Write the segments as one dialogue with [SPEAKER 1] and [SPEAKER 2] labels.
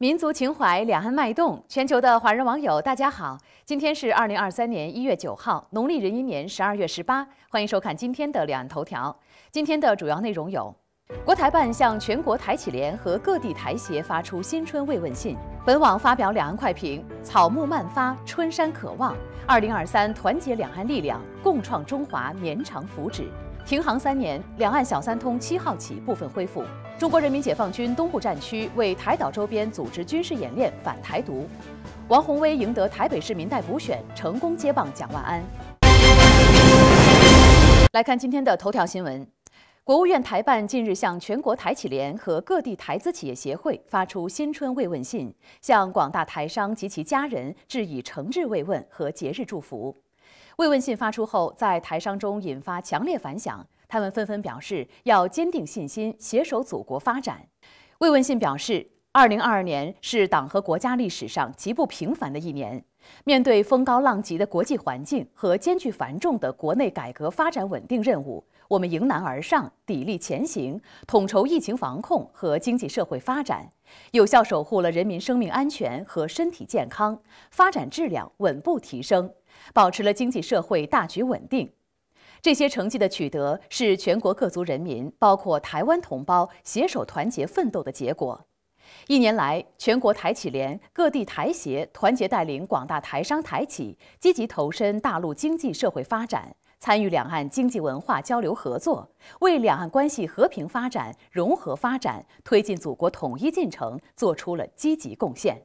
[SPEAKER 1] 民族情怀，两岸脉动。全球的华人网友，大家好！今天是二零二三年一月九号，农历壬寅年十二月十八。欢迎收看今天的两岸头条。今天的主要内容有：国台办向全国台企联和各地台协发出新春慰问信。本网发表两岸快评：草木漫发，春山可望。二零二三，团结两岸力量，共创中华绵长福祉。停航三年，两岸小三通七号起部分恢复。中国人民解放军东部战区为台岛周边组织军事演练，反台独。王宏威赢得台北市民代补选，成功接棒蒋万安。来看今天的头条新闻：国务院台办近日向全国台企联和各地台资企业协会发出新春慰问信，向广大台商及其家人致以诚挚慰问和节日祝福。慰问信发出后，在台商中引发强烈反响，他们纷纷表示要坚定信心，携手祖国发展。慰问信表示，二零二二年是党和国家历史上极不平凡的一年，面对风高浪急的国际环境和艰巨繁重的国内改革发展稳定任务，我们迎难而上，砥砺前行，统筹疫情防控和经济社会发展，有效守护了人民生命安全和身体健康，发展质量稳步提升。保持了经济社会大局稳定，这些成绩的取得是全国各族人民，包括台湾同胞携手团结奋斗的结果。一年来，全国台企联各地台协团结带领广大台商台企，积极投身大陆经济社会发展，参与两岸经济文化交流合作，为两岸关系和平发展、融合发展，推进祖国统一进程做出了积极贡献。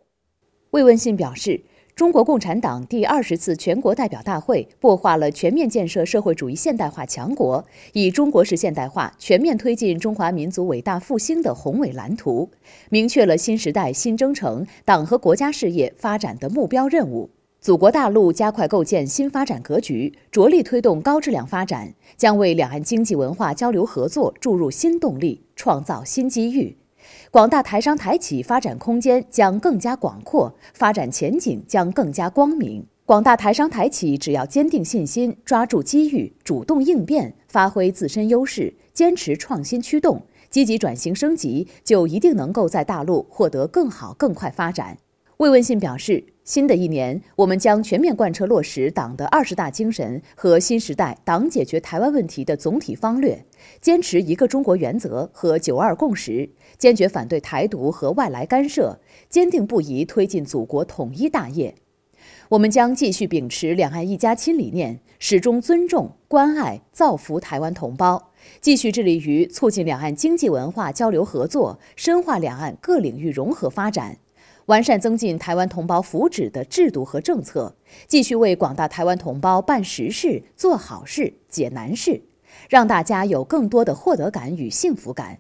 [SPEAKER 1] 慰问信表示。中国共产党第二十次全国代表大会擘画了全面建设社会主义现代化强国、以中国式现代化全面推进中华民族伟大复兴的宏伟蓝图，明确了新时代新征程党和国家事业发展的目标任务。祖国大陆加快构建新发展格局，着力推动高质量发展，将为两岸经济文化交流合作注入新动力、创造新机遇。广大台商台企发展空间将更加广阔，发展前景将更加光明。广大台商台企只要坚定信心，抓住机遇，主动应变，发挥自身优势，坚持创新驱动，积极转型升级，就一定能够在大陆获得更好、更快发展。慰问信表示，新的一年，我们将全面贯彻落实党的二十大精神和新时代党解决台湾问题的总体方略，坚持一个中国原则和九二共识，坚决反对台独和外来干涉，坚定不移推进祖国统一大业。我们将继续秉持两岸一家亲理念，始终尊重、关爱、造福台湾同胞，继续致力于促进两岸经济文化交流合作，深化两岸各领域融合发展。完善增进台湾同胞福祉的制度和政策，继续为广大台湾同胞办实事、做好事、解难事，让大家有更多的获得感与幸福感。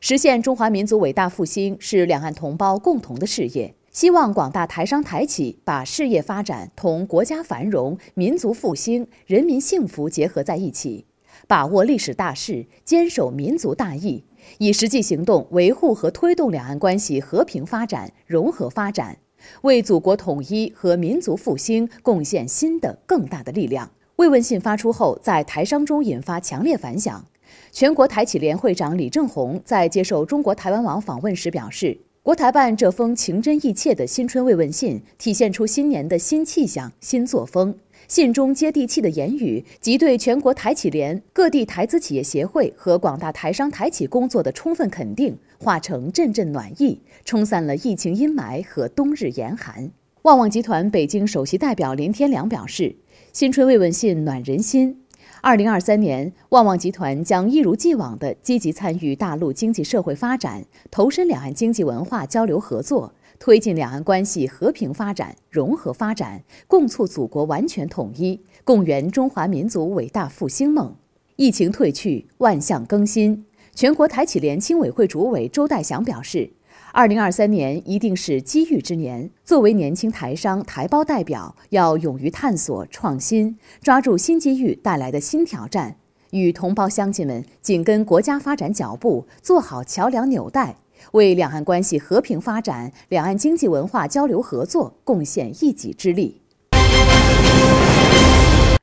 [SPEAKER 1] 实现中华民族伟大复兴是两岸同胞共同的事业。希望广大台商台企把事业发展同国家繁荣、民族复兴、人民幸福结合在一起，把握历史大势，坚守民族大义。以实际行动维护和推动两岸关系和平发展、融合发展，为祖国统一和民族复兴贡献新的、更大的力量。慰问信发出后，在台商中引发强烈反响。全国台企联会长李正红在接受中国台湾网访问时表示：“国台办这封情真意切的新春慰问信，体现出新年的新气象、新作风。”信中接地气的言语及对全国台企联、各地台资企业协会和广大台商台企工作的充分肯定，化成阵阵暖意，冲散了疫情阴霾和冬日严寒。旺旺集团北京首席代表林天良表示：“新春慰问信暖人心。二零二三年，旺旺集团将一如既往地积极参与大陆经济社会发展，投身两岸经济文化交流合作。”推进两岸关系和平发展、融合发展，共促祖国完全统一，共圆中华民族伟大复兴梦。疫情退去，万象更新。全国台企联青委会主委周代祥表示：“二零二三年一定是机遇之年。作为年轻台商、台胞代表，要勇于探索、创新，抓住新机遇带来的新挑战，与同胞乡亲们紧跟国家发展脚步，做好桥梁纽带。”为两岸关系和平发展、两岸经济文化交流合作贡献一己之力。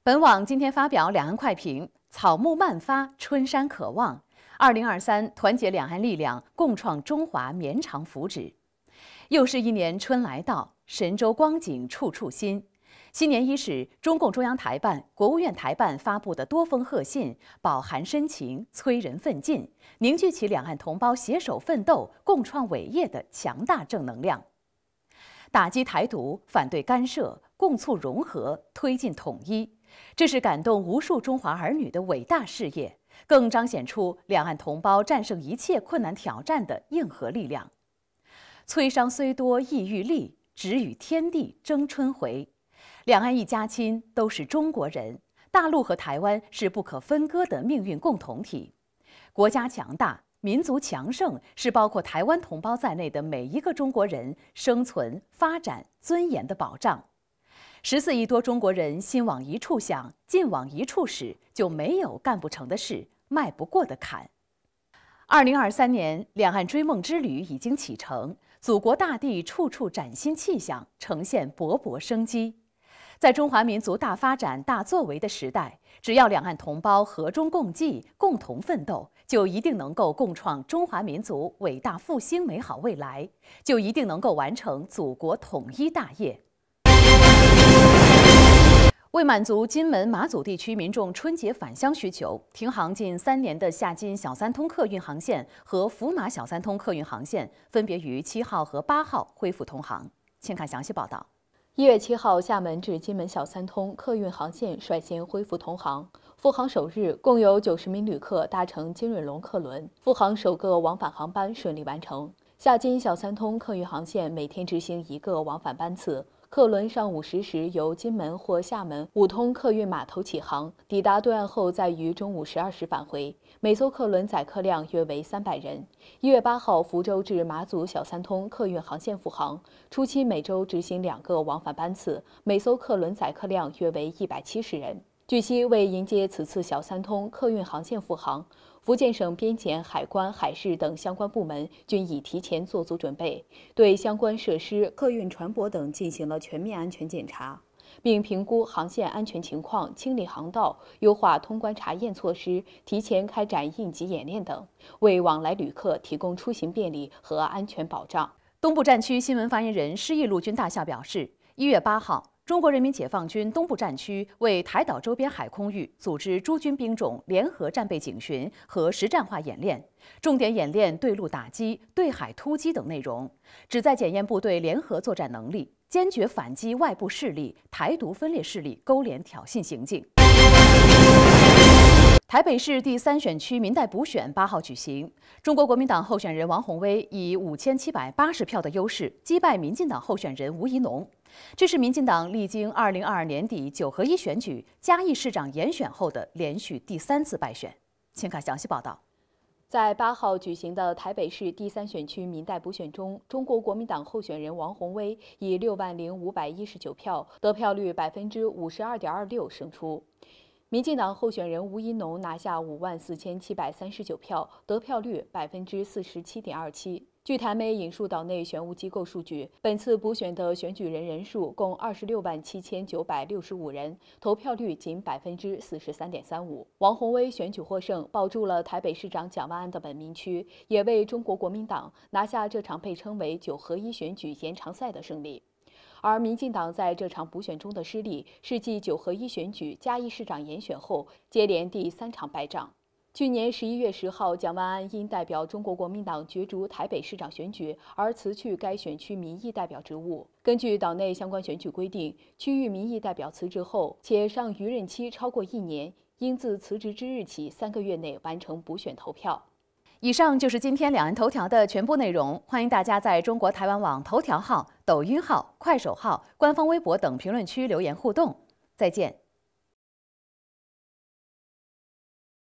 [SPEAKER 1] 本网今天发表《两岸快评》：“草木漫发，春山可望。”二零二三，团结两岸力量，共创中华绵长福祉。又是一年春来到，神州光景处处新。新年伊始，中共中央台办、国务院台办发布的多封贺信，饱含深情，催人奋进，凝聚起两岸同胞携手奋斗、共创伟业的强大正能量。打击台独、反对干涉、共促融合、推进统一，这是感动无数中华儿女的伟大事业，更彰显出两岸同胞战胜一切困难挑战的硬核力量。摧伤虽多益愈力，只与天地争春回。两岸一家亲，都是中国人。大陆和台湾是不可分割的命运共同体。国家强大，民族强盛，是包括台湾同胞在内的每一个中国人生存发展尊严的保障。十四亿多中国人心往一处想，劲往一处使，就没有干不成的事，迈不过的坎。二零二三年，两岸追梦之旅已经启程，祖国大地处处崭新气象，呈现勃勃生机。在中华民族大发展大作为的时代，只要两岸同胞和衷共济、共同奋斗，就一定能够共创中华民族伟大复兴美好未来，就一定能够完成祖国统一大业。为满足金门马祖地区民众春节返乡需求，停航近三年的厦金小三通客运航线和福马小三通客运航线，分别于七号和八号恢复通航，请看详细报道。
[SPEAKER 2] 一月七号，厦门至金门小三通客运航线率先恢复通航。复航首日，共有九十名旅客搭乘金瑞龙客轮，复航首个往返航班顺利完成。厦金小三通客运航线每天执行一个往返班次。客轮上午十时由金门或厦门五通客运码头启航，抵达对岸后，再于中午十二时返回。每艘客轮载客量约为三百人。一月八号，福州至马祖小三通客运航线复航，初期每周执行两个往返班次，每艘客轮载客量约为一百七十人。据悉，为迎接此次“小三通”客运航线复航，福建省边检、海关、海事等相关部门均已提前做足准备，对相关设施、客运船舶等进行了全面安全检查，并评估航线安全情况，清理航道，优化通关查验措施，提前开展应急演练等，为往来旅客提供出行便利和安全保
[SPEAKER 1] 障。东部战区新闻发言人施毅陆军大校表示，一月八号。中国人民解放军东部战区为台岛周边海空域组织诸军兵种联合战备警巡和实战化演练，重点演练对陆打击、对海突击等内容，旨在检验部队联合作战能力，坚决反击外部势力、台独分裂势力勾连挑衅行径。台北市第三选区民代补选八号举行，中国国民党候选人王宏威以五千七百八十票的优势击败民进党候选人吴怡农。这是民进党历经2022年底九合一选举、嘉义市长严选后的连续第三次败选，请看详细报道。
[SPEAKER 2] 在8号举行的台北市第三选区民代补选中，中国国民党候选人王鸿威以6万零519票，得票率52.26%，胜出；民进党候选人吴一农拿下5万4千739票，得票率47.27%。据台媒引述岛内选务机构数据，本次补选的选举人人数共二十六万七千九百六十五人，投票率仅百分之四十三点三五。王鸿威选举获胜，保住了台北市长蒋万安的本命区，也为中国国民党拿下这场被称为“九合一选举延长赛”的胜利。而民进党在这场补选中的失利，是继“九合一选举”加一市长严选后，接连第三场败仗。去年十一月十号，蒋万安因代表中国国民党角逐台北市长选举而辞去该选区民意代表职务。根据岛内相关选举规定，区域民意代表辞职后且上余任期超过一年，应自辞职之日起三个月内
[SPEAKER 1] 完成补选投票。以上就是今天两岸头条的全部内容。欢迎大家在中国台湾网头条号、抖音号、快手号、官方微博等评论区留言互动。再见。